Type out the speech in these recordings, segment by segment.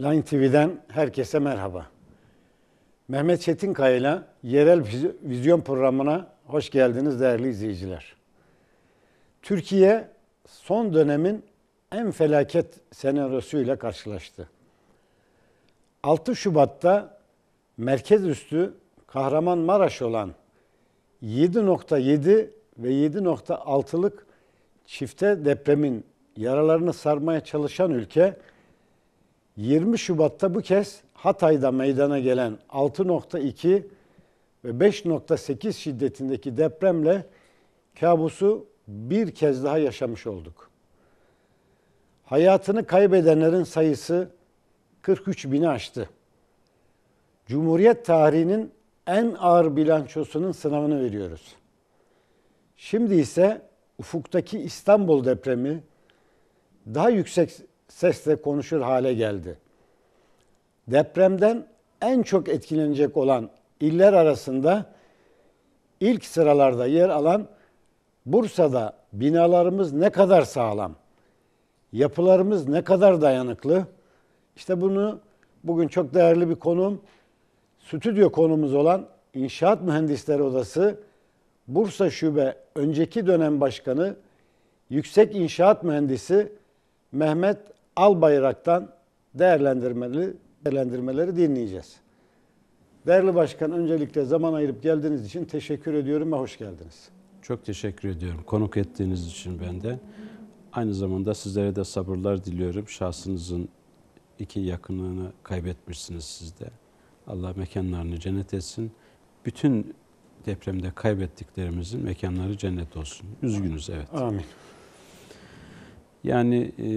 Line TV'den herkese merhaba. Mehmet Çetinkaya ile Yerel Vizyon programına hoş geldiniz değerli izleyiciler. Türkiye son dönemin en felaket senaryosuyla karşılaştı. 6 Şubat'ta merkez üstü Kahramanmaraş olan 7.7 ve 7.6'lık çifte depremin yaralarını sarmaya çalışan ülke 20 Şubat'ta bu kez Hatay'da meydana gelen 6.2 ve 5.8 şiddetindeki depremle kabusu bir kez daha yaşamış olduk. Hayatını kaybedenlerin sayısı 43 bini aştı. Cumhuriyet tarihinin en ağır bilançosunun sınavını veriyoruz. Şimdi ise ufuktaki İstanbul depremi daha yüksek sesle konuşur hale geldi. Depremden en çok etkilenecek olan iller arasında ilk sıralarda yer alan Bursa'da binalarımız ne kadar sağlam, yapılarımız ne kadar dayanıklı? İşte bunu bugün çok değerli bir konum, stüdyo konumuz olan İnşaat Mühendisleri Odası Bursa Şube önceki dönem başkanı Yüksek İnşaat Mühendisi Mehmet Al Bayrak'tan değerlendirmeli, değerlendirmeleri dinleyeceğiz. Değerli Başkan öncelikle zaman ayırıp geldiğiniz için teşekkür ediyorum ve hoş geldiniz. Çok teşekkür ediyorum. Konuk ettiğiniz için ben Aynı zamanda sizlere de sabırlar diliyorum. Şahsınızın iki yakınlığını kaybetmişsiniz siz de. Allah mekanlarını cennet etsin. Bütün depremde kaybettiklerimizin mekanları cennet olsun. Üzgünüz evet. Amin. Yani e,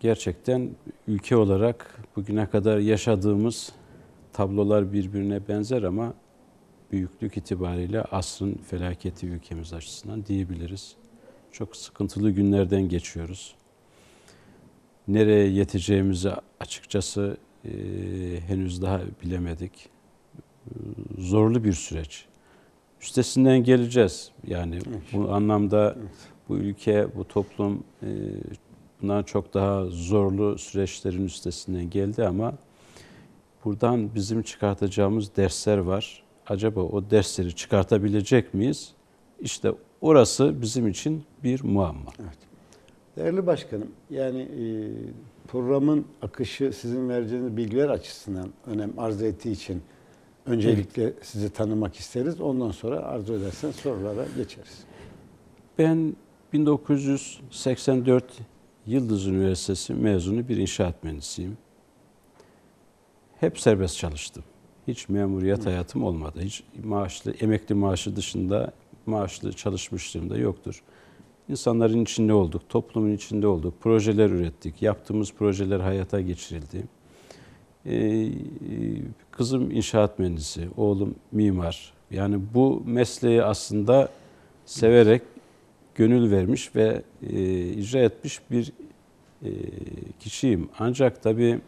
gerçekten ülke olarak bugüne kadar yaşadığımız tablolar birbirine benzer ama büyüklük itibariyle asrın felaketi ülkemiz açısından diyebiliriz. Çok sıkıntılı günlerden geçiyoruz. Nereye yeteceğimizi açıkçası e, henüz daha bilemedik. Zorlu bir süreç. Üstesinden geleceğiz. Yani bu anlamda evet bu ülke, bu toplum e, bundan çok daha zorlu süreçlerin üstesinden geldi ama buradan bizim çıkartacağımız dersler var. Acaba o dersleri çıkartabilecek miyiz? İşte orası bizim için bir muamma. Evet. Değerli başkanım, yani e, programın akışı sizin vereceğiniz bilgiler açısından önem arz ettiği için öncelikle sizi tanımak isteriz. Ondan sonra arzu edersen sorulara geçeriz. Ben 1984 Yıldız Üniversitesi mezunu bir inşaat mühendisiyim. Hep serbest çalıştım. Hiç memuriyet hayatım olmadı. Hiç maaşlı, emekli maaşı dışında maaşlı çalışmışlığım da yoktur. İnsanların içinde olduk, toplumun içinde olduk, projeler ürettik, yaptığımız projeler hayata geçirildi. Ee, kızım inşaat mühendisi, oğlum mimar. Yani bu mesleği aslında severek gönül vermiş ve e, icra etmiş bir e, kişiyim. Ancak tabii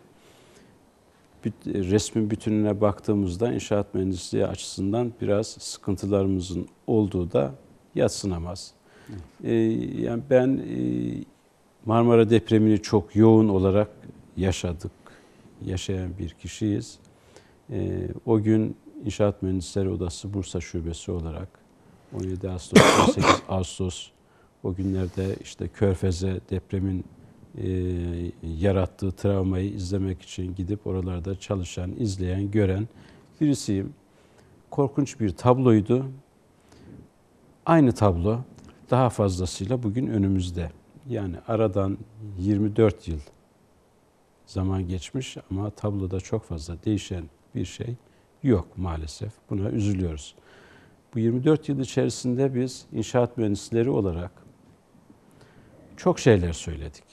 resmin bütününe baktığımızda inşaat mühendisliği açısından biraz sıkıntılarımızın olduğu da yatsınamaz. Evet. Ee, yani ben e, Marmara depremini çok yoğun olarak yaşadık, yaşayan bir kişiyiz. Ee, o gün İnşaat Mühendisleri Odası Bursa Şubesi olarak 17 Ağustos, 18 Ağustos o günlerde işte Körfez'e depremin e, yarattığı travmayı izlemek için gidip oralarda çalışan, izleyen, gören birisiyim. Korkunç bir tabloydu. Aynı tablo daha fazlasıyla bugün önümüzde. Yani aradan 24 yıl zaman geçmiş ama tabloda çok fazla değişen bir şey yok maalesef. Buna üzülüyoruz. Bu 24 yıl içerisinde biz inşaat mühendisleri olarak çok şeyler söyledik.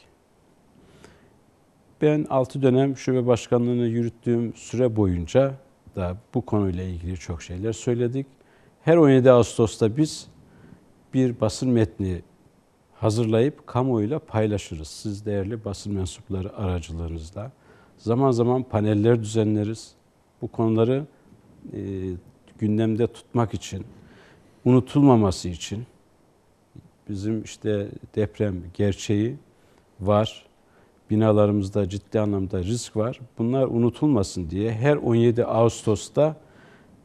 Ben 6 dönem şube başkanlığını yürüttüğüm süre boyunca da bu konuyla ilgili çok şeyler söyledik. Her 17 Ağustos'ta biz bir basın metni hazırlayıp kamuoyuyla paylaşırız. Siz değerli basın mensupları aracılığınızla. Zaman zaman paneller düzenleriz. Bu konuları e, gündemde tutmak için, unutulmaması için bizim işte deprem gerçeği var. Binalarımızda ciddi anlamda risk var. Bunlar unutulmasın diye her 17 Ağustos'ta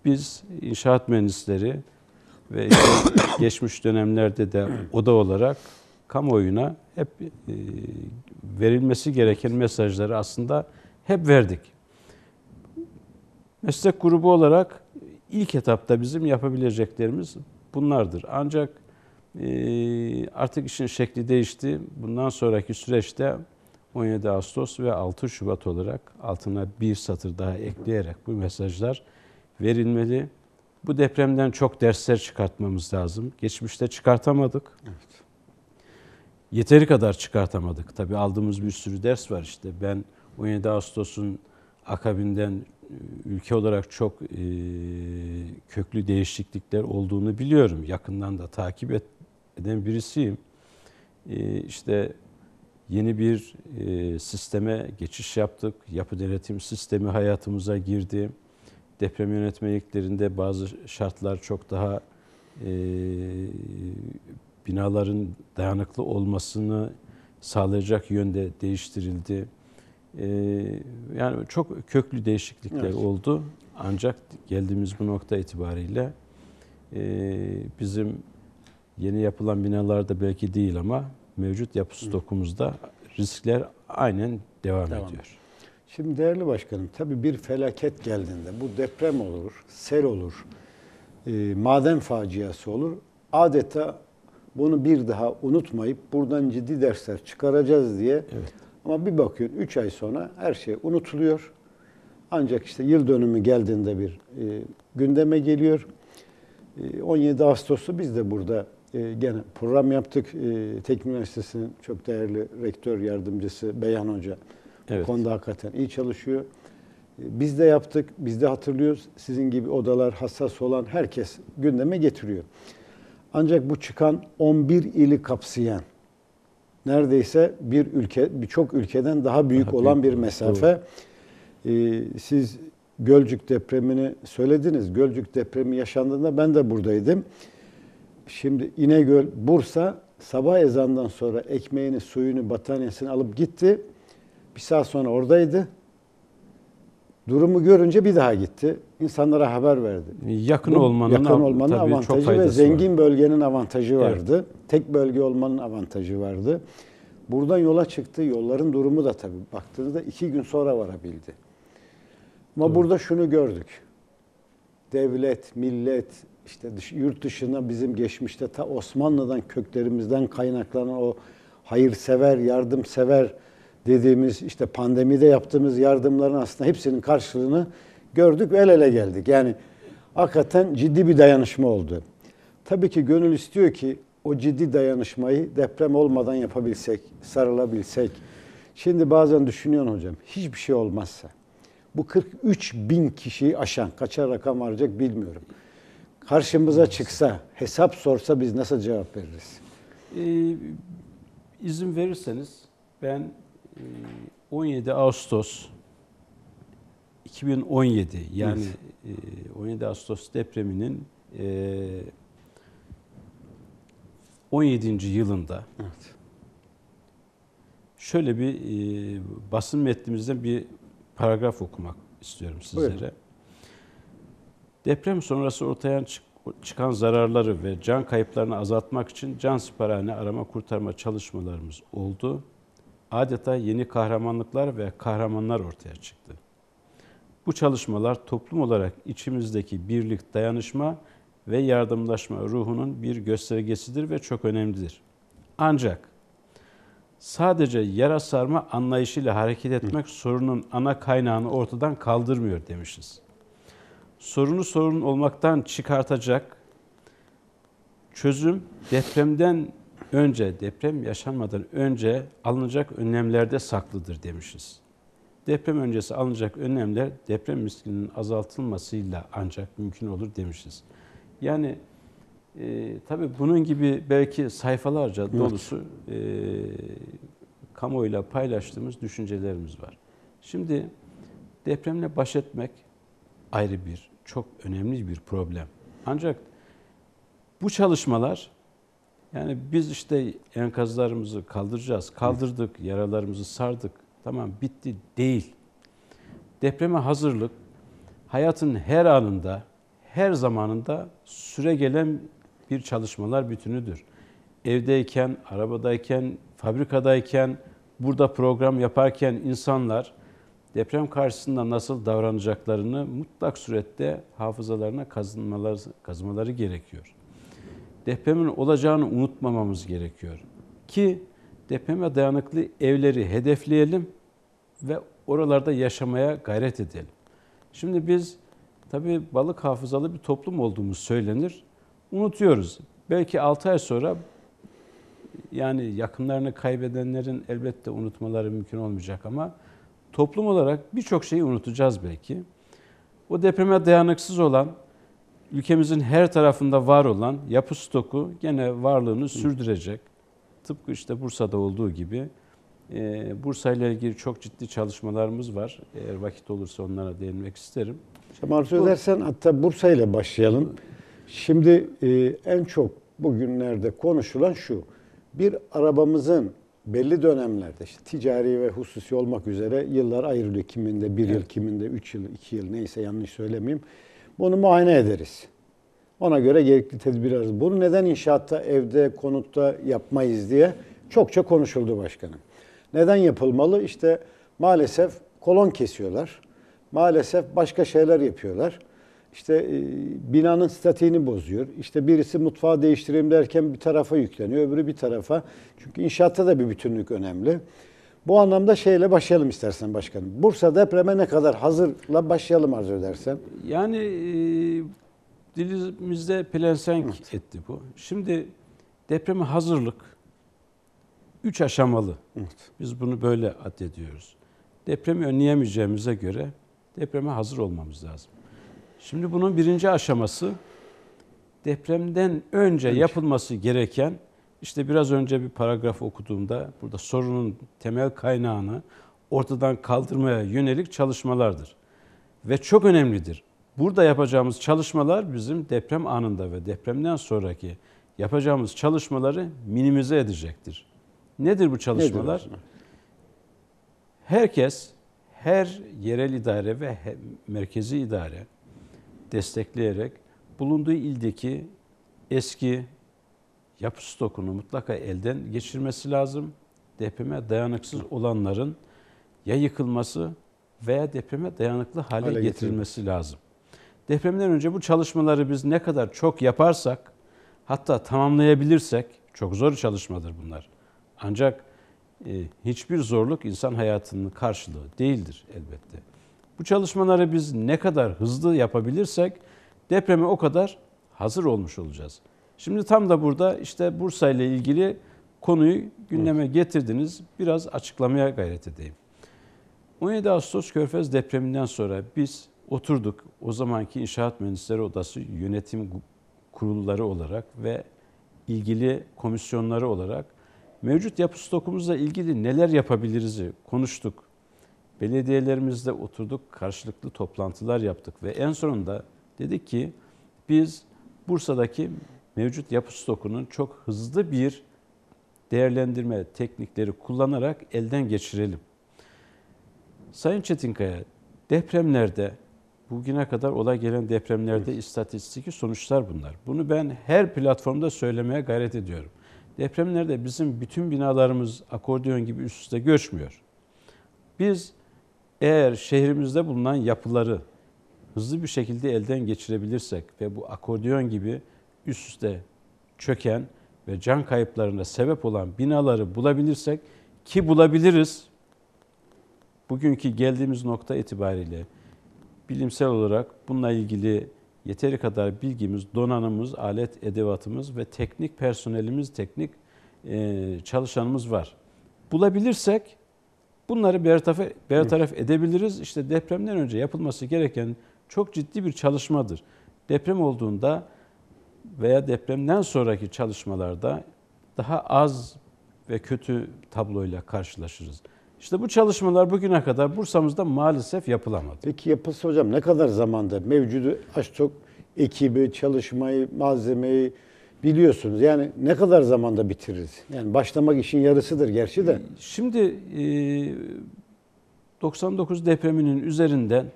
biz inşaat mühendisleri ve işte geçmiş dönemlerde de oda olarak kamuoyuna hep e, verilmesi gereken mesajları aslında hep verdik. Meslek grubu olarak ilk etapta bizim yapabileceklerimiz bunlardır. Ancak ee, artık işin şekli değişti. Bundan sonraki süreçte 17 Ağustos ve 6 Şubat olarak altına bir satır daha ekleyerek bu mesajlar verilmeli. Bu depremden çok dersler çıkartmamız lazım. Geçmişte çıkartamadık. Evet. Yeteri kadar çıkartamadık. Tabii aldığımız bir sürü ders var işte. Ben 17 Ağustos'un akabinden e, ülke olarak çok e, köklü değişiklikler olduğunu biliyorum. Yakından da takip ettim eden birisiyim. Ee, işte yeni bir e, sisteme geçiş yaptık. Yapı denetim sistemi hayatımıza girdi. Deprem yönetmeliklerinde bazı şartlar çok daha e, binaların dayanıklı olmasını sağlayacak yönde değiştirildi. Ee, yani çok köklü değişiklikler evet. oldu. Ancak geldiğimiz bu nokta itibariyle e, bizim Yeni yapılan binalarda belki değil ama mevcut yapı stokumuzda riskler aynen devam tamam. ediyor. Şimdi değerli başkanım tabii bir felaket geldiğinde bu deprem olur, sel olur, e, maden faciası olur. Adeta bunu bir daha unutmayıp buradan ciddi dersler çıkaracağız diye. Evet. Ama bir bakıyorsun 3 ay sonra her şey unutuluyor. Ancak işte yıl dönümü geldiğinde bir e, gündeme geliyor. E, 17 Ağustos'ta biz de burada ee, gene program yaptık. E, Teknik Üniversitesi'nin çok değerli rektör yardımcısı Beyhan Hoca. Evet. Bu konuda hakikaten iyi çalışıyor. Ee, biz de yaptık, biz de hatırlıyoruz. Sizin gibi odalar hassas olan herkes gündeme getiriyor. Ancak bu çıkan 11 ili kapsayan neredeyse bir ülke, birçok ülkeden daha büyük daha olan büyük, bir mesafe. Ee, siz Gölcük depremini söylediniz. Gölcük depremi yaşandığında ben de buradaydım şimdi İnegöl, Bursa sabah ezandan sonra ekmeğini, suyunu, bataniyesini alıp gitti. Bir saat sonra oradaydı. Durumu görünce bir daha gitti. İnsanlara haber verdi. Yakın Bu, olmanın, yakın olmanın tabii avantajı çok ve zengin var. bölgenin avantajı vardı. Evet. Tek bölge olmanın avantajı vardı. Buradan yola çıktı. Yolların durumu da tabii baktığınızda iki gün sonra varabildi. Ama Doğru. burada şunu gördük. Devlet, millet, işte dış, yurt dışına bizim geçmişte ta Osmanlı'dan köklerimizden kaynaklanan o hayırsever, yardımsever dediğimiz işte pandemide yaptığımız yardımların aslında hepsinin karşılığını gördük ve el ele geldik. Yani hakikaten ciddi bir dayanışma oldu. Tabii ki gönül istiyor ki o ciddi dayanışmayı deprem olmadan yapabilsek, sarılabilsek. Şimdi bazen düşünüyorum hocam, hiçbir şey olmazsa. Bu 43 bin kişiyi aşan, kaça rakam varacak bilmiyorum karşımıza çıksa, hesap sorsa biz nasıl cevap veririz? Ee, izin verirseniz ben 17 e, Ağustos 2017 yani evet. 17 Ağustos depreminin 17. E, yılında evet. şöyle bir e, basın metnimizden bir paragraf okumak istiyorum sizlere. Buyurun. Deprem sonrası ortaya çıkan zararları ve can kayıplarını azaltmak için can siperhane arama kurtarma çalışmalarımız oldu. Adeta yeni kahramanlıklar ve kahramanlar ortaya çıktı. Bu çalışmalar toplum olarak içimizdeki birlik, dayanışma ve yardımlaşma ruhunun bir göstergesidir ve çok önemlidir. Ancak sadece yara sarma anlayışıyla hareket etmek sorunun ana kaynağını ortadan kaldırmıyor demişiz sorunu sorun olmaktan çıkartacak çözüm depremden önce, deprem yaşanmadan önce alınacak önlemlerde saklıdır demişiz. Deprem öncesi alınacak önlemler deprem riskinin azaltılmasıyla ancak mümkün olur demişiz. Yani e, tabii bunun gibi belki sayfalarca dolusu e, kamuoyuyla paylaştığımız düşüncelerimiz var. Şimdi depremle baş etmek ayrı bir, çok önemli bir problem. Ancak bu çalışmalar yani biz işte enkazlarımızı kaldıracağız. Kaldırdık, yaralarımızı sardık. Tamam bitti değil. Depreme hazırlık hayatın her anında, her zamanında süre gelen bir çalışmalar bütünüdür. Evdeyken, arabadayken, fabrikadayken, burada program yaparken insanlar deprem karşısında nasıl davranacaklarını mutlak surette hafızalarına kazınmaları, kazımaları gerekiyor. Depremin olacağını unutmamamız gerekiyor. Ki depreme dayanıklı evleri hedefleyelim ve oralarda yaşamaya gayret edelim. Şimdi biz tabii balık hafızalı bir toplum olduğumuz söylenir. Unutuyoruz. Belki 6 ay sonra yani yakınlarını kaybedenlerin elbette unutmaları mümkün olmayacak ama toplum olarak birçok şeyi unutacağız belki. O depreme dayanıksız olan, ülkemizin her tarafında var olan yapı stoku gene varlığını sürdürecek. Tıpkı işte Bursa'da olduğu gibi e, Bursa ile ilgili çok ciddi çalışmalarımız var. Eğer vakit olursa onlara değinmek isterim. Sen arzu edersen hatta Bursa ile başlayalım. Şimdi e, en çok bugünlerde konuşulan şu. Bir arabamızın belli dönemlerde işte ticari ve hususi olmak üzere yıllar ayrılıyor. Kiminde bir yıl, kiminde üç yıl, iki yıl neyse yanlış söylemeyeyim. Bunu muayene ederiz. Ona göre gerekli tedbir alırız. Bunu neden inşaatta, evde, konutta yapmayız diye çokça konuşuldu başkanım. Neden yapılmalı? İşte maalesef kolon kesiyorlar. Maalesef başka şeyler yapıyorlar işte e, binanın statiğini bozuyor. İşte birisi mutfağı değiştireyim derken bir tarafa yükleniyor, öbürü bir tarafa. Çünkü inşaatta da bir bütünlük önemli. Bu anlamda şeyle başlayalım istersen başkanım. Bursa depreme ne kadar hazırla başlayalım arzu edersen. Yani e, dilimizde plensenk evet. etti bu. Şimdi depreme hazırlık üç aşamalı. Evet. Biz bunu böyle addediyoruz. Depremi önleyemeyeceğimize göre depreme hazır olmamız lazım. Şimdi bunun birinci aşaması depremden önce yapılması gereken işte biraz önce bir paragraf okuduğumda burada sorunun temel kaynağını ortadan kaldırmaya yönelik çalışmalardır. Ve çok önemlidir. Burada yapacağımız çalışmalar bizim deprem anında ve depremden sonraki yapacağımız çalışmaları minimize edecektir. Nedir bu çalışmalar? Nedir Herkes, her yerel idare ve merkezi idare destekleyerek bulunduğu ildeki eski yapı stokunu mutlaka elden geçirmesi lazım. Depreme dayanıksız olanların ya yıkılması veya depreme dayanıklı hale, hale getirilmesi getirin. lazım. Depremden önce bu çalışmaları biz ne kadar çok yaparsak hatta tamamlayabilirsek çok zor çalışmadır bunlar. Ancak e, hiçbir zorluk insan hayatının karşılığı değildir elbette. Bu çalışmaları biz ne kadar hızlı yapabilirsek depreme o kadar hazır olmuş olacağız. Şimdi tam da burada işte Bursa ile ilgili konuyu gündeme getirdiniz. Biraz açıklamaya gayret edeyim. 17 Ağustos Körfez depreminden sonra biz oturduk o zamanki İnşaat Mühendisleri Odası yönetim kurulları olarak ve ilgili komisyonları olarak mevcut yapı stokumuzla ilgili neler yapabiliriz konuştuk. Belediyelerimizde oturduk, karşılıklı toplantılar yaptık ve en sonunda dedik ki biz Bursa'daki mevcut yapı stokunun çok hızlı bir değerlendirme teknikleri kullanarak elden geçirelim. Sayın Çetinkaya, depremlerde bugüne kadar olay gelen depremlerde evet. istatistiki sonuçlar bunlar. Bunu ben her platformda söylemeye gayret ediyorum. Depremlerde bizim bütün binalarımız akordeon gibi üst üste göçmüyor. Biz eğer şehrimizde bulunan yapıları hızlı bir şekilde elden geçirebilirsek ve bu akordeon gibi üst üste çöken ve can kayıplarına sebep olan binaları bulabilirsek ki bulabiliriz. Bugünkü geldiğimiz nokta itibariyle bilimsel olarak bununla ilgili yeteri kadar bilgimiz, donanımız, alet edevatımız ve teknik personelimiz, teknik çalışanımız var. Bulabilirsek Bunları bertaraf, bertaraf edebiliriz. İşte depremden önce yapılması gereken çok ciddi bir çalışmadır. Deprem olduğunda veya depremden sonraki çalışmalarda daha az ve kötü tabloyla karşılaşırız. İşte bu çalışmalar bugüne kadar Bursa'mızda maalesef yapılamadı. Peki yapılsa hocam ne kadar zamanda mevcudu az çok ekibi, çalışmayı, malzemeyi, biliyorsunuz. Yani ne kadar zamanda bitiririz? Yani başlamak işin yarısıdır gerçi de. Şimdi 99 e, depreminin üzerinden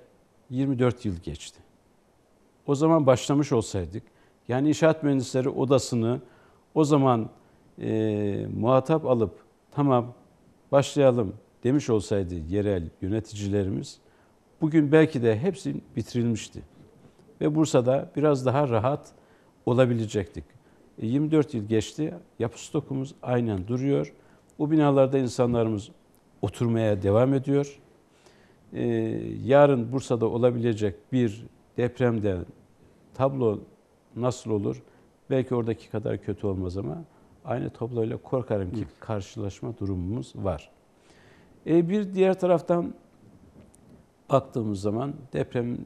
24 yıl geçti. O zaman başlamış olsaydık, yani inşaat mühendisleri odasını o zaman e, muhatap alıp tamam başlayalım demiş olsaydı yerel yöneticilerimiz, bugün belki de hepsi bitirilmişti. Ve Bursa'da biraz daha rahat olabilecektik. 24 e, yıl geçti. Yapı stokumuz aynen duruyor. Bu binalarda insanlarımız oturmaya devam ediyor. Ee, yarın Bursa'da olabilecek bir depremde tablo nasıl olur? Belki oradaki kadar kötü olmaz ama aynı tabloyla korkarım ki karşılaşma durumumuz var. Ee, bir diğer taraftan baktığımız zaman deprem e,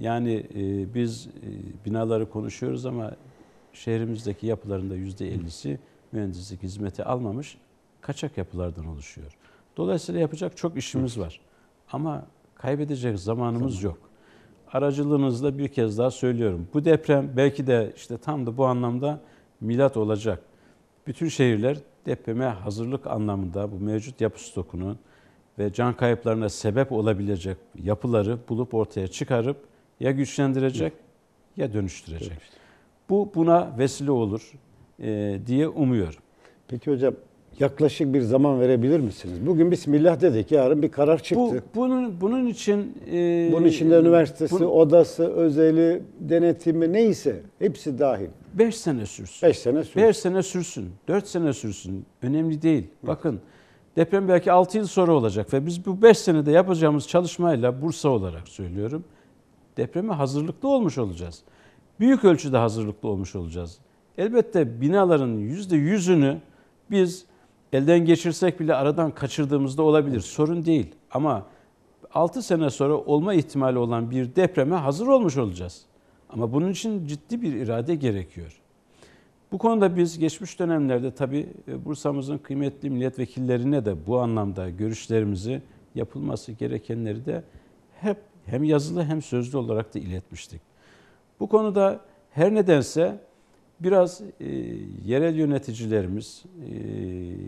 yani e, biz e, binaları konuşuyoruz ama şehrimizdeki yapıların da %50'si mühendislik hizmeti almamış kaçak yapılardan oluşuyor. Dolayısıyla yapacak çok işimiz var. Ama kaybedecek zamanımız yok. Aracılığınızla bir kez daha söylüyorum. Bu deprem belki de işte tam da bu anlamda milat olacak. Bütün şehirler depreme hazırlık anlamında bu mevcut yapı stokunun ve can kayıplarına sebep olabilecek yapıları bulup ortaya çıkarıp ya güçlendirecek ya dönüştürecek. Dönüştür. Bu buna vesile olur e, diye umuyorum. Peki hocam yaklaşık bir zaman verebilir misiniz? Bugün Bismillah dedik, yarın bir karar çıktı. Bu, bunun bunun için e, bunun içinde üniversitesi, bun, odası, özeli, denetimi neyse hepsi dahil. 5 sene sürsün. 5 sene sürsün. 5 sene sürsün. 4 sene sürsün. Önemli değil. Hı. Bakın deprem belki 6 yıl sonra olacak ve biz bu 5 senede yapacağımız çalışmayla Bursa olarak söylüyorum. Depreme hazırlıklı olmuş olacağız büyük ölçüde hazırlıklı olmuş olacağız. Elbette binaların yüzde yüzünü biz elden geçirsek bile aradan kaçırdığımızda olabilir. Sorun değil ama 6 sene sonra olma ihtimali olan bir depreme hazır olmuş olacağız. Ama bunun için ciddi bir irade gerekiyor. Bu konuda biz geçmiş dönemlerde tabii e, Bursa'mızın kıymetli milletvekillerine de bu anlamda görüşlerimizi yapılması gerekenleri de hep hem yazılı hem sözlü olarak da iletmiştik. Bu konuda her nedense biraz e, yerel yöneticilerimiz e,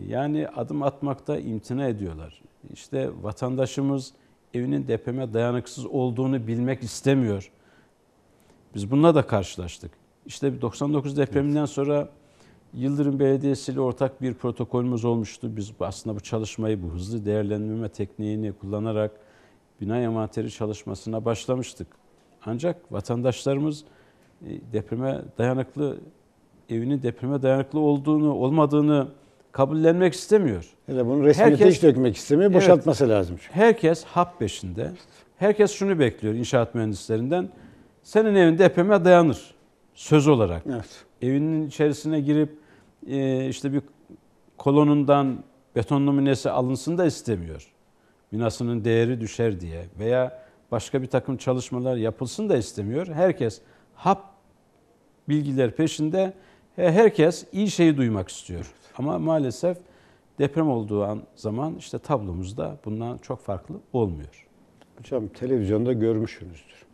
yani adım atmakta imtina ediyorlar. İşte vatandaşımız evinin depreme dayanıksız olduğunu bilmek istemiyor. Biz bununla da karşılaştık. İşte 99 depreminden sonra Yıldırım Belediyesi ile ortak bir protokolümüz olmuştu. Biz aslında bu çalışmayı, bu hızlı değerlendirme tekniğini kullanarak bina envanteri çalışmasına başlamıştık. Ancak vatandaşlarımız e, depreme dayanıklı evinin depreme dayanıklı olduğunu, olmadığını kabullenmek istemiyor. Hele bunu resmiyete herkes, hiç dökmek istemiyor, boşaltması evet, lazım. Çünkü. Herkes hap peşinde. Herkes şunu bekliyor inşaat mühendislerinden. Senin evin depreme dayanır. Söz olarak. Evet. Evinin içerisine girip e, işte bir kolonundan beton numunesi alınsın da istemiyor. Binasının değeri düşer diye veya başka bir takım çalışmalar yapılsın da istemiyor. Herkes hap bilgiler peşinde. E, herkes iyi şeyi duymak istiyor. Ama maalesef deprem olduğu an zaman işte tablomuzda bundan çok farklı olmuyor. Hocam televizyonda görmüşsünüzdür.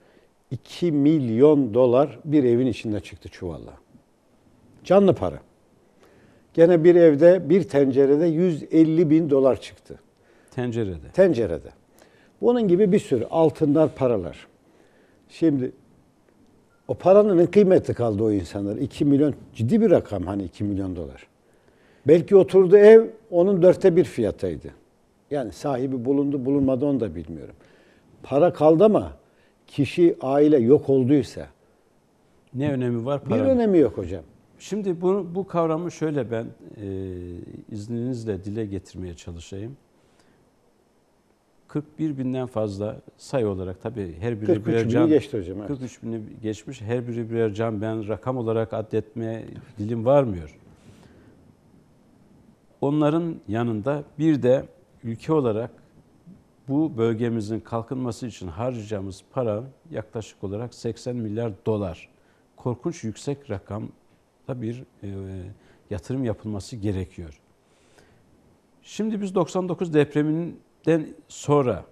2 milyon dolar bir evin içinde çıktı çuvalla. Canlı para. Gene bir evde, bir tencerede 150 bin dolar çıktı. Tencerede. Tencerede. Bunun gibi bir sürü altınlar, paralar. Şimdi o paranın ne kıymeti kaldı o insanlar? 2 milyon ciddi bir rakam hani 2 milyon dolar. Belki oturduğu ev onun dörtte bir fiyataydı. Yani sahibi bulundu bulunmadı onu da bilmiyorum. Para kaldı ama kişi aile yok olduysa. Ne önemi var para? Bir önemi yok hocam. Şimdi bu, bu kavramı şöyle ben e, izninizle dile getirmeye çalışayım. 41 binden fazla sayı olarak tabii her biri birer cam. geçti hocam. Evet. 43 bini geçmiş her biri birer cam ben rakam olarak adetme dilim varmıyor. Onların yanında bir de ülke olarak bu bölgemizin kalkınması için harcayacağımız para yaklaşık olarak 80 milyar dolar. Korkunç yüksek rakamda bir e, yatırım yapılması gerekiyor. Şimdi biz 99 depreminin den sonra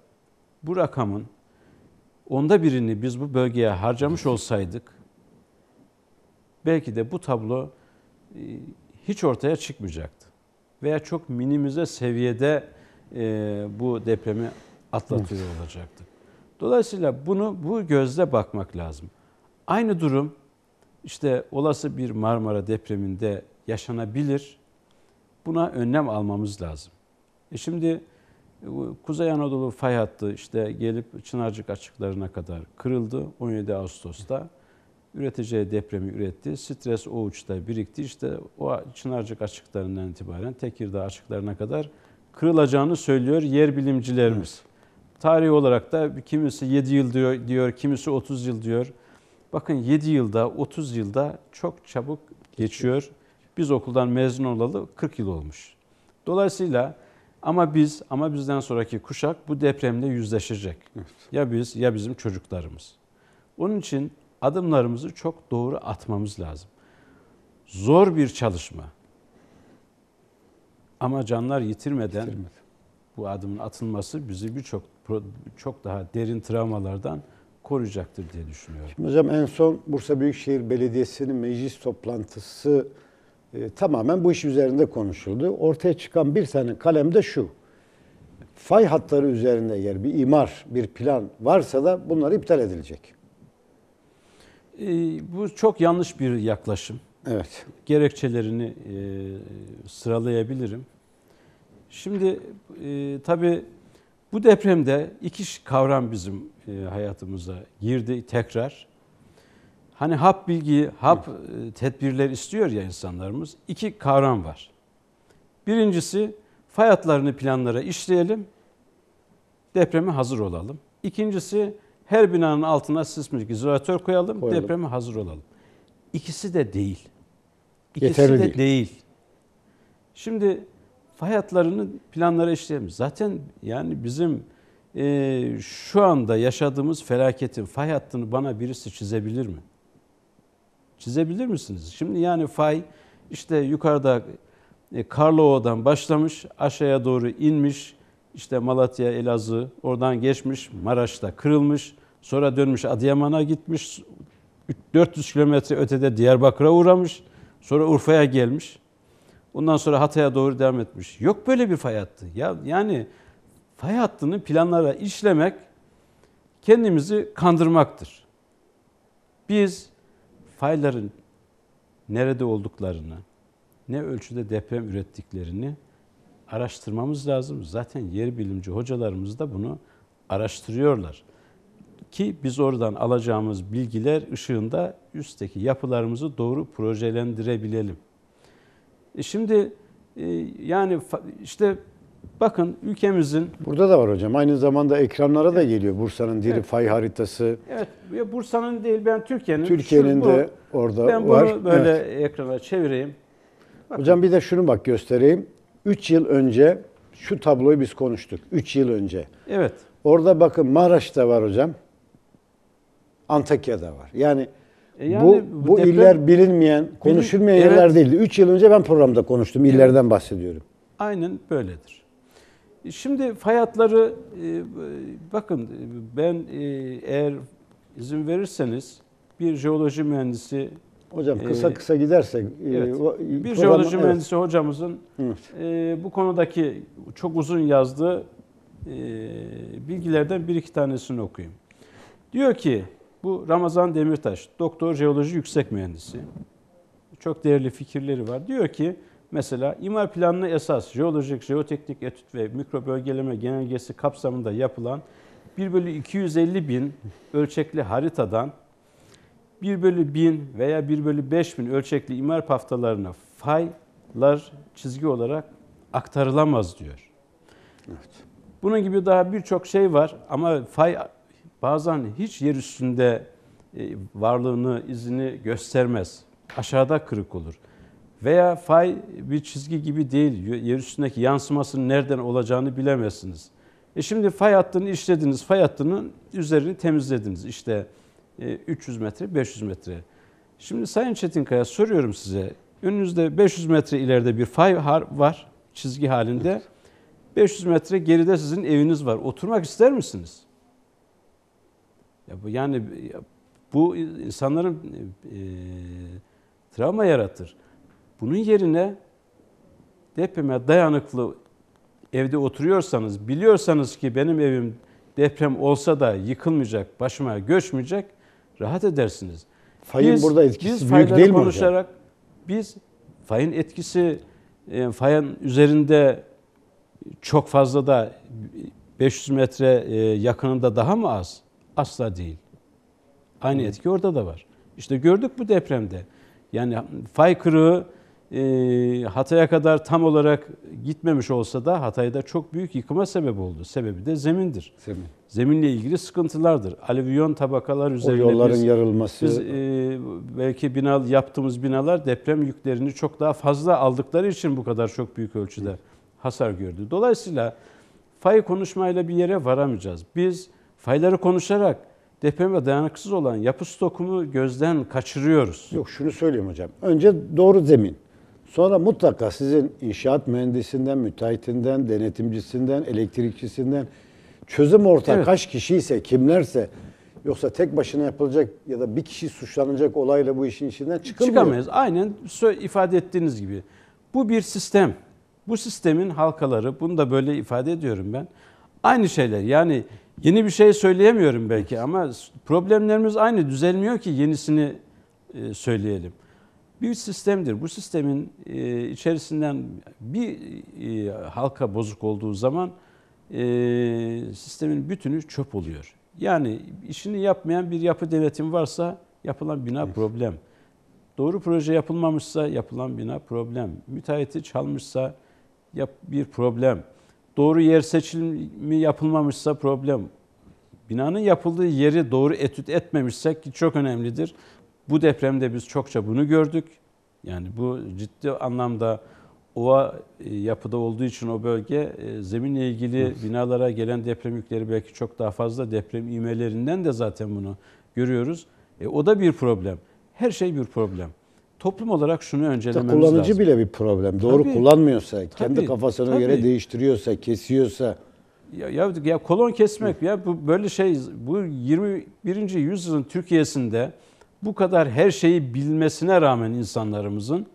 bu rakamın onda birini biz bu bölgeye harcamış olsaydık belki de bu tablo e, hiç ortaya çıkmayacaktı. Veya çok minimize seviyede e, bu depremi atlatıyor olacaktı Dolayısıyla bunu bu gözle bakmak lazım. Aynı durum işte olası bir Marmara depreminde yaşanabilir. Buna önlem almamız lazım. E şimdi e, Kuzey Anadolu fay hattı işte gelip Çınarcık açıklarına kadar kırıldı 17 Ağustos'ta. Üreteceği depremi üretti. Stres o uçta birikti. İşte o Çınarcık açıklarından itibaren Tekirdağ açıklarına kadar kırılacağını söylüyor yer bilimcilerimiz. Evet. Tarih olarak da kimisi 7 yıl diyor, diyor, kimisi 30 yıl diyor. Bakın 7 yılda, 30 yılda çok çabuk geçiyor. Biz okuldan mezun olalı 40 yıl olmuş. Dolayısıyla ama biz ama bizden sonraki kuşak bu depremle yüzleşecek. Evet. Ya biz ya bizim çocuklarımız. Onun için adımlarımızı çok doğru atmamız lazım. Zor bir çalışma. Ama canlar yitirmeden Yitirmedi. bu adımın atılması bizi birçok çok daha derin travmalardan koruyacaktır diye düşünüyorum. Şimdi hocam en son Bursa Büyükşehir Belediyesi'nin meclis toplantısı e, tamamen bu iş üzerinde konuşuldu. Ortaya çıkan bir tane kalem de şu. Fay hatları üzerinde eğer bir imar, bir plan varsa da bunlar iptal edilecek. E, bu çok yanlış bir yaklaşım. Evet. Gerekçelerini e, sıralayabilirim. Şimdi e, tabii bu depremde iki kavram bizim e, hayatımıza girdi tekrar. Hani hap bilgi, hap e, tedbirler istiyor ya insanlarımız. İki kavram var. Birincisi fay hatlarını planlara işleyelim. Depreme hazır olalım. İkincisi her binanın altına sismik izolatör koyalım, koyalım. depreme hazır olalım. İkisi de değil. İkisi Yeterli de değil. değil. Şimdi fay hatlarını planlara işleyelim. Zaten yani bizim e, şu anda yaşadığımız felaketin fay hattını bana birisi çizebilir mi? çizebilir misiniz? Şimdi yani fay işte yukarıda e, Karlova'dan başlamış, aşağıya doğru inmiş, işte Malatya, Elazığ, oradan geçmiş, Maraş'ta kırılmış, sonra dönmüş Adıyaman'a gitmiş, 400 kilometre ötede Diyarbakır'a uğramış, sonra Urfa'ya gelmiş. Ondan sonra Hatay'a doğru devam etmiş. Yok böyle bir fay hattı. Ya, yani fay hattını planlara işlemek kendimizi kandırmaktır. Biz fayların nerede olduklarını, ne ölçüde deprem ürettiklerini araştırmamız lazım. Zaten yer bilimci hocalarımız da bunu araştırıyorlar. Ki biz oradan alacağımız bilgiler ışığında üstteki yapılarımızı doğru projelendirebilelim. E şimdi e, yani işte Bakın ülkemizin... Burada da var hocam. Aynı zamanda ekranlara da geliyor Bursa'nın diri evet. fay haritası. Evet. Bursa'nın değil ben Türkiye'nin. Türkiye'nin de bu, orada ben var. Ben bunu böyle evet. ekrana çevireyim. Bakın. Hocam bir de şunu bak göstereyim. 3 yıl önce şu tabloyu biz konuştuk. 3 yıl önce. Evet. Orada bakın Maraş'ta var hocam. Antakya'da var. Yani e yani bu, bu deprem, iller bilinmeyen, konuşulmayan bilim, yerler evet. değildi. 3 yıl önce ben programda konuştum. Evet. İllerden bahsediyorum. Aynen böyledir. Şimdi fay e, bakın ben e, eğer izin verirseniz bir jeoloji mühendisi Hocam e, kısa kısa gidersek evet, bir program, jeoloji evet. mühendisi hocamızın evet. bu konudaki çok uzun yazdığı bilgilerden bir iki tanesini okuyayım. Diyor ki bu Ramazan Demirtaş doktor jeoloji yüksek mühendisi. Çok değerli fikirleri var. Diyor ki Mesela imar planına esas jeolojik, jeoteknik etüt ve mikro bölgeleme genelgesi kapsamında yapılan 1 bölü 250 bin ölçekli haritadan 1 bölü 1000 veya 1 bölü 5000 ölçekli imar paftalarına faylar çizgi olarak aktarılamaz diyor. Evet. Bunun gibi daha birçok şey var ama fay bazen hiç yer üstünde e, varlığını, izini göstermez. Aşağıda kırık olur. Veya fay bir çizgi gibi değil. Yer üstündeki yansımasının nereden olacağını bilemezsiniz. E şimdi fay hattını işlediniz. Fay hattının üzerini temizlediniz. İşte 300 e, metre, 500 metre. Şimdi Sayın Çetinkaya soruyorum size. Önünüzde 500 metre ileride bir fay var çizgi halinde. Evet. 500 metre geride sizin eviniz var. Oturmak ister misiniz? Ya bu yani bu insanların e, e travma yaratır. Bunun yerine depreme dayanıklı evde oturuyorsanız, biliyorsanız ki benim evim deprem olsa da yıkılmayacak, başıma göçmeyecek, rahat edersiniz. Fayın biz, burada etkisi biz büyük değil mi konuşarak, hocam? Biz fayın etkisi, e, fayın üzerinde çok fazla da 500 metre e, yakınında daha mı az? Asla değil. Aynı etki orada da var. İşte gördük bu depremde. Yani fay kırığı e, Hatay'a kadar tam olarak gitmemiş olsa da Hatay'da çok büyük yıkıma sebep oldu. Sebebi de zemindir. Zemin. Zeminle ilgili sıkıntılardır. Alüvyon tabakalar üzerine o yolların biz, yarılması. Biz, e, belki bina, yaptığımız binalar deprem yüklerini çok daha fazla aldıkları için bu kadar çok büyük ölçüde hasar gördü. Dolayısıyla fay konuşmayla bir yere varamayacağız. Biz fayları konuşarak depreme dayanıksız olan yapı stokumu gözden kaçırıyoruz. Yok şunu söyleyeyim hocam. Önce doğru zemin. Sonra mutlaka sizin inşaat mühendisinden, müteahhitinden, denetimcisinden, elektrikçisinden çözüm ortağı evet. kaç kişiyse, kimlerse yoksa tek başına yapılacak ya da bir kişi suçlanacak olayla bu işin içinden çıkılmıyor. Çıkamayız. Aynen ifade ettiğiniz gibi. Bu bir sistem. Bu sistemin halkaları, bunu da böyle ifade ediyorum ben. Aynı şeyler. Yani yeni bir şey söyleyemiyorum belki ama problemlerimiz aynı. Düzelmiyor ki yenisini e, söyleyelim bir sistemdir. Bu sistemin e, içerisinden bir e, halka bozuk olduğu zaman e, sistemin bütünü çöp oluyor. Yani işini yapmayan bir yapı devletim varsa yapılan bina evet. problem. Doğru proje yapılmamışsa yapılan bina problem. Müteahhiti çalmışsa yap bir problem. Doğru yer seçimi yapılmamışsa problem. Binanın yapıldığı yeri doğru etüt etmemişsek ki çok önemlidir. Bu depremde biz çokça bunu gördük. Yani bu ciddi anlamda ova e, yapıda olduğu için o bölge e, zeminle ilgili binalara gelen deprem yükleri belki çok daha fazla deprem imelerinden de zaten bunu görüyoruz. E, o da bir problem. Her şey bir problem. Toplum olarak şunu öncelememiz Kullanıcı lazım. Kullanıcı bile bir problem. Tabii, Doğru kullanmıyorsa, tabii, kendi kafasına tabii. göre değiştiriyorsa, kesiyorsa. Ya, ya, ya kolon kesmek Hı. ya bu böyle şey bu 21. yüzyılın Türkiye'sinde bu kadar her şeyi bilmesine rağmen insanlarımızın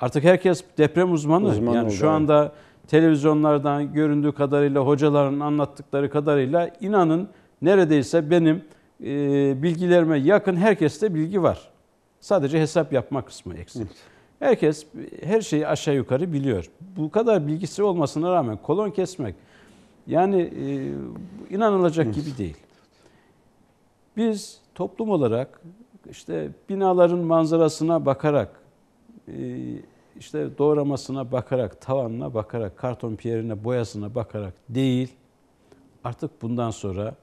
artık herkes deprem uzmanı. Uzman yani şu anda televizyonlardan göründüğü kadarıyla hocaların anlattıkları kadarıyla inanın neredeyse benim e, bilgilerime yakın herkeste bilgi var. Sadece hesap yapma kısmı eksik. Evet. Herkes her şeyi aşağı yukarı biliyor. Bu kadar bilgisi olmasına rağmen kolon kesmek yani e, inanılacak evet. gibi değil. Biz toplum olarak işte binaların manzarasına bakarak, e, işte doğramasına bakarak, tavanına bakarak, karton piyerine, boyasına bakarak değil, artık bundan sonra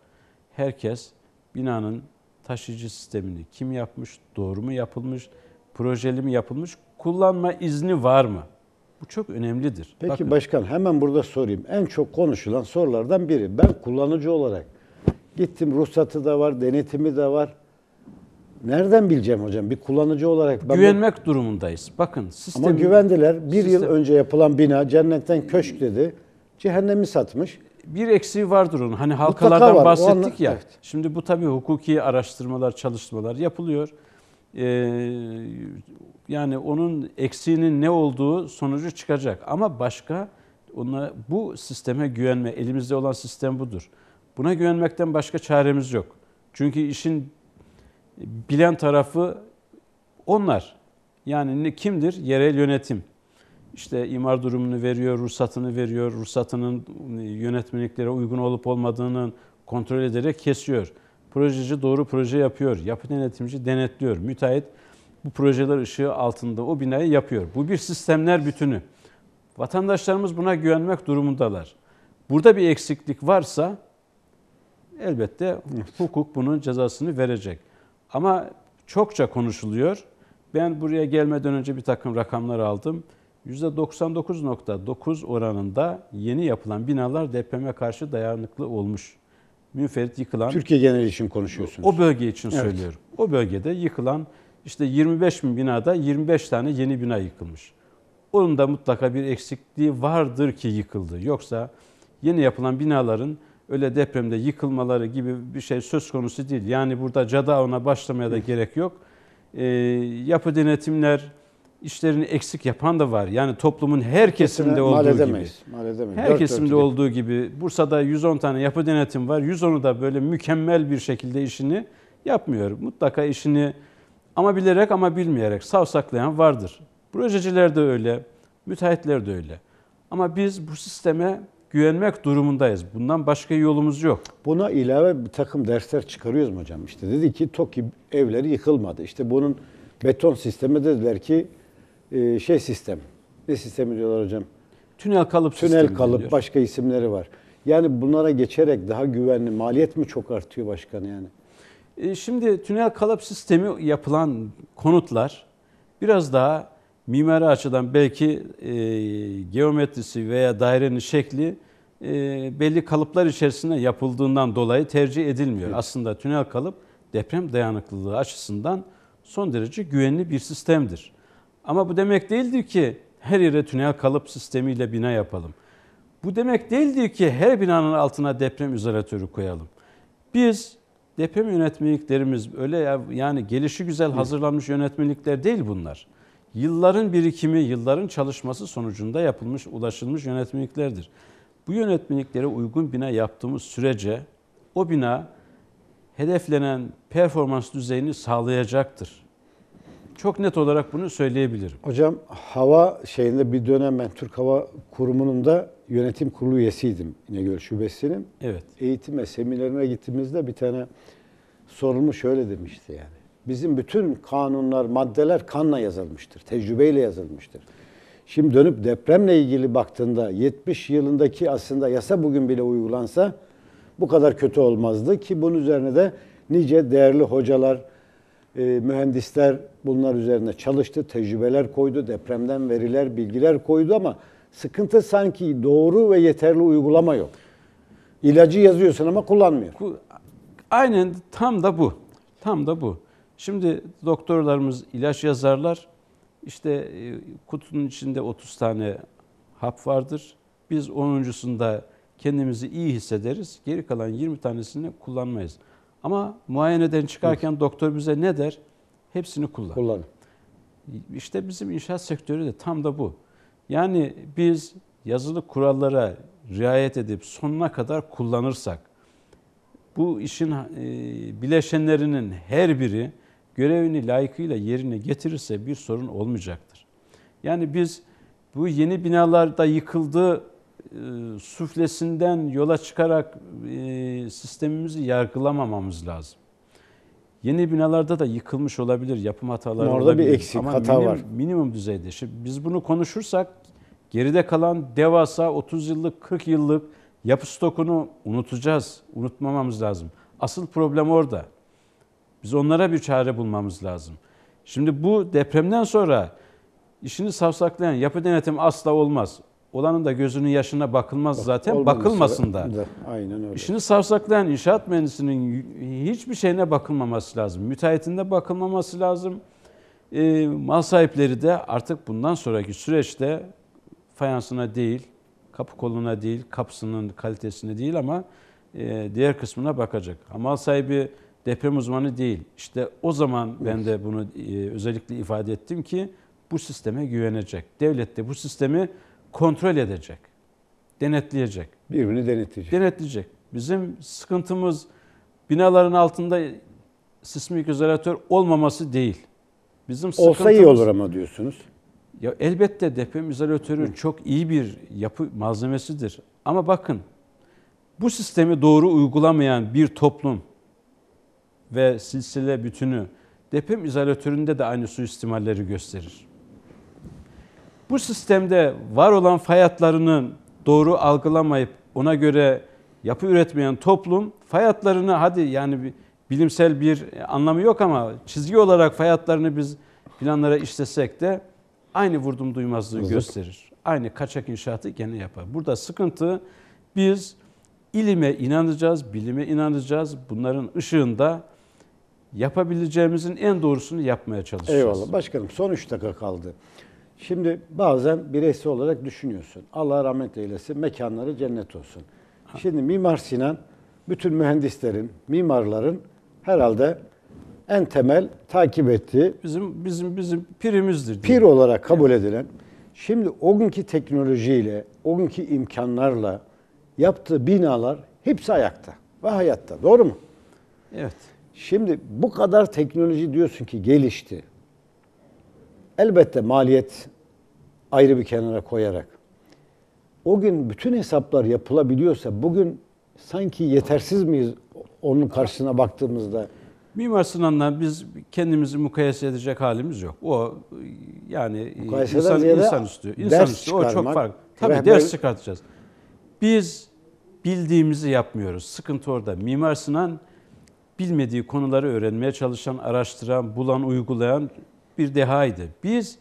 herkes binanın taşıyıcı sistemini kim yapmış, doğru mu yapılmış, projeli mi yapılmış, kullanma izni var mı? Bu çok önemlidir. Peki Bakın. başkan hemen burada sorayım. En çok konuşulan sorulardan biri. Ben kullanıcı olarak gittim ruhsatı da var, denetimi de var. Nereden bileceğim hocam? Bir kullanıcı olarak ben Güvenmek bu... durumundayız. Bakın sistem... Ama güvendiler. Bir sistem... yıl önce yapılan bina cennetten köşk dedi. Cehennemi satmış. Bir eksiği vardır onun. Hani halkalardan var. bahsettik anla... ya. Evet. Şimdi bu tabii hukuki araştırmalar, çalışmalar yapılıyor. Ee, yani onun eksiğinin ne olduğu sonucu çıkacak. Ama başka ona, bu sisteme güvenme, elimizde olan sistem budur. Buna güvenmekten başka çaremiz yok. Çünkü işin bilen tarafı onlar. Yani kimdir? Yerel yönetim. İşte imar durumunu veriyor, ruhsatını veriyor, ruhsatının e, yönetmeliklere uygun olup olmadığını kontrol ederek kesiyor. Projeci doğru proje yapıyor, yapı denetimci denetliyor, müteahhit bu projeler ışığı altında o binayı yapıyor. Bu bir sistemler bütünü. Vatandaşlarımız buna güvenmek durumundalar. Burada bir eksiklik varsa elbette evet. hukuk bunun cezasını verecek. Ama çokça konuşuluyor. Ben buraya gelmeden önce bir takım rakamlar aldım. %99.9 oranında yeni yapılan binalar depreme karşı dayanıklı olmuş. Müferit yıkılan... Türkiye geneli için konuşuyorsunuz. O bölge için evet. söylüyorum. O bölgede yıkılan işte 25 bin binada 25 tane yeni bina yıkılmış. Onun da mutlaka bir eksikliği vardır ki yıkıldı. Yoksa yeni yapılan binaların öyle depremde yıkılmaları gibi bir şey söz konusu değil. Yani burada cada ona başlamaya da gerek yok. E, yapı denetimler işlerini eksik yapan da var. Yani toplumun her kesimde olduğu mal edemeyiz, gibi. Mal edemeyiz. Her Dört kesimde dörtlü. olduğu gibi. Bursa'da 110 tane yapı denetim var. 110'u da böyle mükemmel bir şekilde işini yapmıyor. Mutlaka işini ama bilerek ama bilmeyerek savsaklayan vardır. Projeciler de öyle, müteahhitler de öyle. Ama biz bu sisteme güvenmek durumundayız. Bundan başka yolumuz yok. Buna ilave bir takım dersler çıkarıyoruz hocam? İşte dedi ki TOKİ evleri yıkılmadı. İşte bunun beton sistemi dediler ki e, şey sistem. Ne sistemi diyorlar hocam? Tünel kalıp Tünel sistemi. Tünel kalıp diyor. başka isimleri var. Yani bunlara geçerek daha güvenli maliyet mi çok artıyor başkan yani? E, şimdi tünel kalıp sistemi yapılan konutlar biraz daha mimari açıdan belki e, geometrisi veya dairenin şekli e, belli kalıplar içerisinde yapıldığından dolayı tercih edilmiyor. Evet. Aslında tünel kalıp deprem dayanıklılığı açısından son derece güvenli bir sistemdir. Ama bu demek değildir ki her yere tünel kalıp sistemiyle bina yapalım. Bu demek değildir ki her binanın altına deprem izolatörü koyalım. Biz deprem yönetmeliklerimiz öyle yani gelişi güzel hazırlanmış yönetmelikler değil bunlar yılların birikimi, yılların çalışması sonucunda yapılmış, ulaşılmış yönetmeliklerdir. Bu yönetmeliklere uygun bina yaptığımız sürece o bina hedeflenen performans düzeyini sağlayacaktır. Çok net olarak bunu söyleyebilirim. Hocam hava şeyinde bir dönem ben Türk Hava Kurumu'nun da yönetim kurulu üyesiydim İnegöl Şubesi'nin. Evet. Eğitime, seminerine gittiğimizde bir tane sorulmuş şöyle demişti yani. Bizim bütün kanunlar, maddeler kanla yazılmıştır, tecrübeyle yazılmıştır. Şimdi dönüp depremle ilgili baktığında 70 yılındaki aslında yasa bugün bile uygulansa bu kadar kötü olmazdı ki bunun üzerine de nice değerli hocalar, e, mühendisler bunlar üzerine çalıştı, tecrübeler koydu, depremden veriler, bilgiler koydu ama sıkıntı sanki doğru ve yeterli uygulama yok. İlacı yazıyorsun ama kullanmıyor. Aynen tam da bu. Tam da bu. Şimdi doktorlarımız ilaç yazarlar. İşte e, kutunun içinde 30 tane hap vardır. Biz 10.sunda kendimizi iyi hissederiz. Geri kalan 20 tanesini kullanmayız. Ama muayeneden çıkarken evet. doktor bize ne der? Hepsini kullan. Kullan. İşte bizim inşaat sektörü de tam da bu. Yani biz yazılı kurallara riayet edip sonuna kadar kullanırsak bu işin e, bileşenlerinin her biri görevini layıkıyla yerine getirirse bir sorun olmayacaktır. Yani biz bu yeni binalarda yıkıldığı e, suflesinden yola çıkarak e, sistemimizi yargılamamamız lazım. Yeni binalarda da yıkılmış olabilir, yapım hataları Orada olabilir. bir eksik, Ama hata minim, var. Minimum düzeyde. Şimdi biz bunu konuşursak geride kalan devasa 30 yıllık, 40 yıllık yapı stokunu unutacağız. Unutmamamız lazım. Asıl problem orada. Biz onlara bir çare bulmamız lazım. Şimdi bu depremden sonra işini savsaklayan yapı denetimi asla olmaz. Olanın da gözünün yaşına bakılmaz Bak, zaten. Bakılmasın da. da. Aynen öyle. İşini savsaklayan inşaat mühendisinin hiçbir şeyine bakılmaması lazım. Müteahhitinde bakılmaması lazım. E, mal sahipleri de artık bundan sonraki süreçte fayansına değil, kapı koluna değil, kapısının kalitesine değil ama e, diğer kısmına bakacak. mal sahibi deprem uzmanı değil. İşte o zaman ben de bunu e, özellikle ifade ettim ki bu sisteme güvenecek. Devlet de bu sistemi kontrol edecek. Denetleyecek. Birbirini denetleyecek. Denetleyecek. Bizim sıkıntımız binaların altında sismik izolatör olmaması değil. Bizim sıkıntımız... Olsa iyi olur ama diyorsunuz. Ya elbette deprem izolatörü Hı. çok iyi bir yapı malzemesidir. Ama bakın bu sistemi doğru uygulamayan bir toplum ve silsile bütünü depem izolatöründe de aynı suistimalleri gösterir. Bu sistemde var olan fay hatlarını doğru algılamayıp ona göre yapı üretmeyen toplum fay hatlarını hadi yani bilimsel bir anlamı yok ama çizgi olarak fay hatlarını biz planlara işlesek de aynı vurdum duymazlığı Hızlık. gösterir. Aynı kaçak inşaatı gene yapar. Burada sıkıntı biz ilime inanacağız, bilime inanacağız. Bunların ışığında yapabileceğimizin en doğrusunu yapmaya çalışacağız. Eyvallah başkanım son 3 dakika kaldı. Şimdi bazen bireysel olarak düşünüyorsun. Allah rahmet eylesin mekanları cennet olsun. Şimdi Mimar Sinan bütün mühendislerin, mimarların herhalde en temel takip ettiği bizim bizim bizim pirimizdir. Pir olarak kabul evet. edilen. Şimdi o günkü teknolojiyle, o günkü imkanlarla yaptığı binalar hepsi ayakta ve hayatta. Doğru mu? Evet. Şimdi bu kadar teknoloji diyorsun ki gelişti. Elbette maliyet ayrı bir kenara koyarak. O gün bütün hesaplar yapılabiliyorsa bugün sanki yetersiz miyiz onun karşısına baktığımızda? Mimar Sinan'la biz kendimizi mukayese edecek halimiz yok. O yani e, Mukayeseden insan, insanüstü. İnsanüstü o çok farklı. Tabii rehber... ders çıkartacağız. Biz bildiğimizi yapmıyoruz. Sıkıntı orada. Mimar Sinan bilmediği konuları öğrenmeye çalışan, araştıran, bulan, uygulayan bir dehaydı. Biz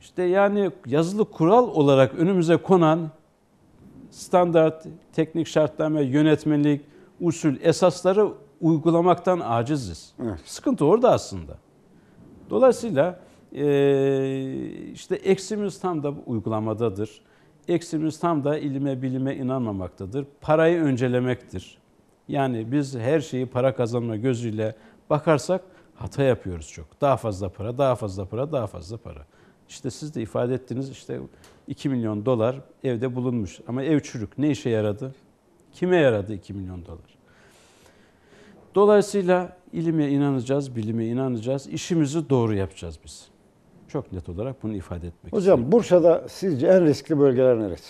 işte yani yazılı kural olarak önümüze konan standart, teknik şartname, yönetmelik, usul, esasları uygulamaktan aciziz. Evet. Sıkıntı orada aslında. Dolayısıyla e, işte eksimiz tam da uygulamadadır. Eksimiz tam da ilime bilime inanmamaktadır. Parayı öncelemektir. Yani biz her şeyi para kazanma gözüyle bakarsak hata yapıyoruz çok. Daha fazla para, daha fazla para, daha fazla para. İşte siz de ifade ettiniz işte 2 milyon dolar evde bulunmuş. Ama ev çürük. Ne işe yaradı? Kime yaradı 2 milyon dolar? Dolayısıyla ilime inanacağız, bilime inanacağız. İşimizi doğru yapacağız biz. Çok net olarak bunu ifade etmek Hocam istiyorum. Bursa'da sizce en riskli bölgeler neresi?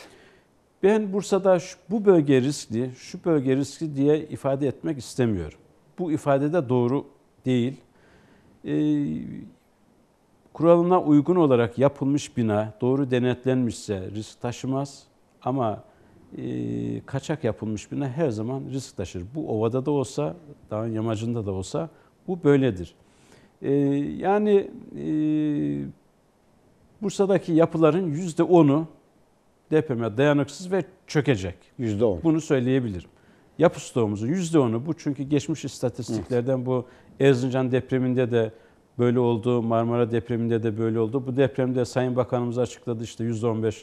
Ben Bursa'da şu, bu bölge riskli, şu bölge riskli diye ifade etmek istemiyorum. Bu ifade de doğru değil. Ee, kuralına uygun olarak yapılmış bina doğru denetlenmişse risk taşımaz ama e, kaçak yapılmış bina her zaman risk taşır. Bu ovada da olsa, dağın yamacında da olsa bu böyledir. E, yani e, Bursa'daki yapıların yüzde onu depreme dayanıksız ve çökecek. %10. Bunu söyleyebilirim. Yapı stoğumuzun %10'u bu çünkü geçmiş istatistiklerden bu Erzincan depreminde de böyle oldu, Marmara depreminde de böyle oldu. Bu depremde Sayın Bakanımız açıkladı işte %15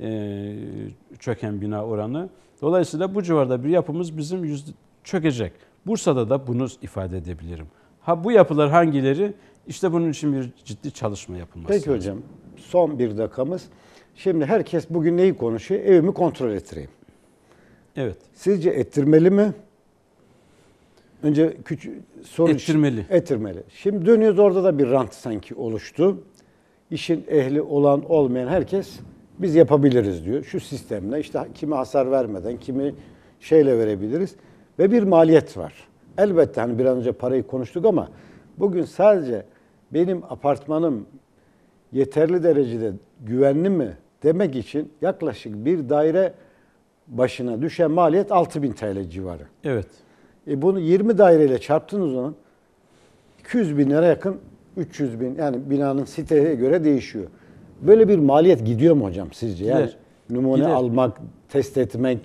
e, çöken bina oranı. Dolayısıyla bu civarda bir yapımız bizim yüzde, çökecek. Bursa'da da bunu ifade edebilirim. Ha bu yapılar hangileri? İşte bunun için bir ciddi çalışma yapılması Peki lazım. hocam son bir dakikamız. Şimdi herkes bugün neyi konuşuyor? Evimi kontrol ettireyim. Evet. Sizce ettirmeli mi? Önce küçük soru ettirmeli. Ettirmeli. Şimdi dönüyoruz orada da bir rant sanki oluştu. İşin ehli olan olmayan herkes biz yapabiliriz diyor. Şu sistemle işte kimi hasar vermeden, kimi şeyle verebiliriz ve bir maliyet var. Elbette hani bir an önce parayı konuştuk ama bugün sadece benim apartmanım yeterli derecede güvenli mi? demek için yaklaşık bir daire başına düşen maliyet 6000 TL civarı. Evet. E bunu 20 daireyle çarptığınız zaman 200 bin lira yakın 300 bin yani binanın siteye göre değişiyor. Böyle bir maliyet gidiyor mu hocam sizce? Gider. Yani numune gider. almak, test etmek.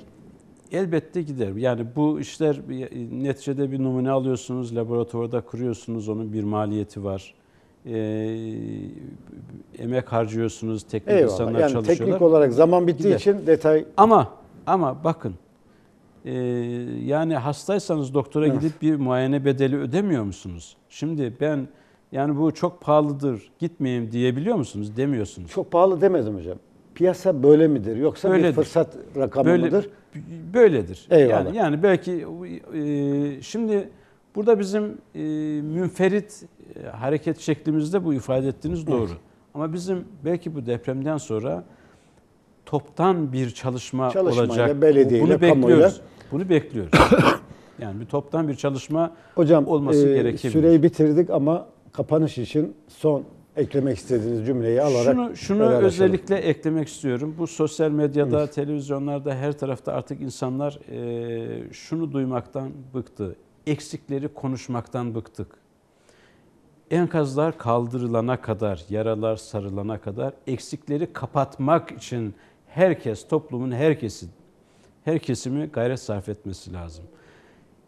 Elbette gider. Yani bu işler e, neticede bir numune alıyorsunuz, laboratuvarda kuruyorsunuz, onun bir maliyeti var e, emek harcıyorsunuz, teknik Eyvallah. insanlar yani çalışıyorlar. Teknik olarak zaman bittiği Gider. için detay... Ama ama bakın e, yani hastaysanız doktora evet. gidip bir muayene bedeli ödemiyor musunuz? Şimdi ben yani bu çok pahalıdır gitmeyeyim diyebiliyor musunuz? Demiyorsunuz. Çok pahalı demedim hocam. Piyasa böyle midir yoksa böyledir. bir fırsat rakamı böyle, mıdır? Böyledir. Eyvallah. Yani, yani belki e, şimdi burada bizim e, münferit e, hareket şeklimizde bu ifade ettiğiniz doğru. Evet. Ama bizim belki bu depremden sonra toptan bir çalışma Çalışmayla, olacak. Belediyeyle, Bunu bekliyoruz. Kamuoyla. Bunu bekliyoruz. yani bir toptan bir çalışma Hocam, olması e, gerekebilir. Süreyi bitirdik ama kapanış için son eklemek istediğiniz cümleyi alarak şunu, şunu özellikle eklemek istiyorum. Bu sosyal medyada, Hı. televizyonlarda her tarafta artık insanlar e, şunu duymaktan bıktı. Eksikleri konuşmaktan bıktık enkazlar kaldırılana kadar, yaralar sarılana kadar eksikleri kapatmak için herkes, toplumun herkesi, her kesimi gayret sarf etmesi lazım.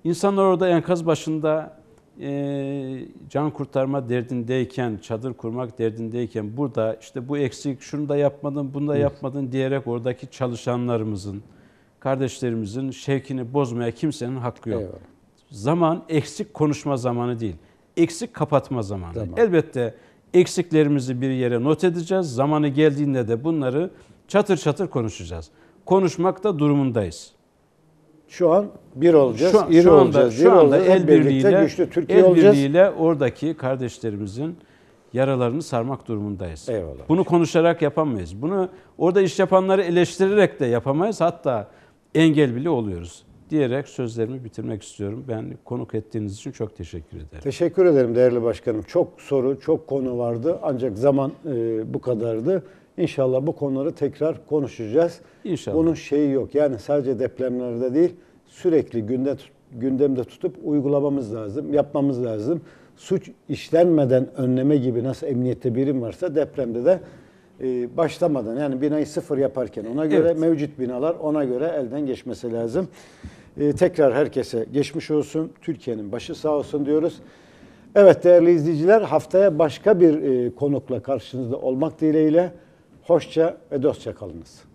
İnsanlar orada enkaz başında e, can kurtarma derdindeyken, çadır kurmak derdindeyken burada işte bu eksik, şunu da yapmadın, bunu da yapmadın diyerek oradaki çalışanlarımızın, kardeşlerimizin şevkini bozmaya kimsenin hakkı yok. Eyvallah. Zaman eksik konuşma zamanı değil eksik kapatma zamanı. Tamam. Elbette eksiklerimizi bir yere not edeceğiz. Zamanı geldiğinde de bunları çatır çatır konuşacağız. Konuşmakta durumundayız. Şu an bir olacağız, şu, iri şu anda, olacağız, şu anda el birliğiyle, güçlü Türkiye el olacağız. birliğiyle oradaki kardeşlerimizin yaralarını sarmak durumundayız. Eyvallah. Bunu konuşarak yapamayız. Bunu orada iş yapanları eleştirerek de yapamayız. Hatta engel bile oluyoruz diyerek sözlerimi bitirmek istiyorum. Ben konuk ettiğiniz için çok teşekkür ederim. Teşekkür ederim değerli başkanım. Çok soru, çok konu vardı ancak zaman e, bu kadardı. İnşallah bu konuları tekrar konuşacağız. İnşallah. Bunun şeyi yok. Yani sadece depremlerde değil, sürekli günde gündemde tutup uygulamamız lazım, yapmamız lazım. Suç işlenmeden önleme gibi nasıl emniyette birim varsa depremde de e, başlamadan yani binayı sıfır yaparken ona göre evet. mevcut binalar ona göre elden geçmesi lazım. Ee, tekrar herkese geçmiş olsun. Türkiye'nin başı sağ olsun diyoruz. Evet değerli izleyiciler haftaya başka bir e, konukla karşınızda olmak dileğiyle hoşça ve dostça kalınız.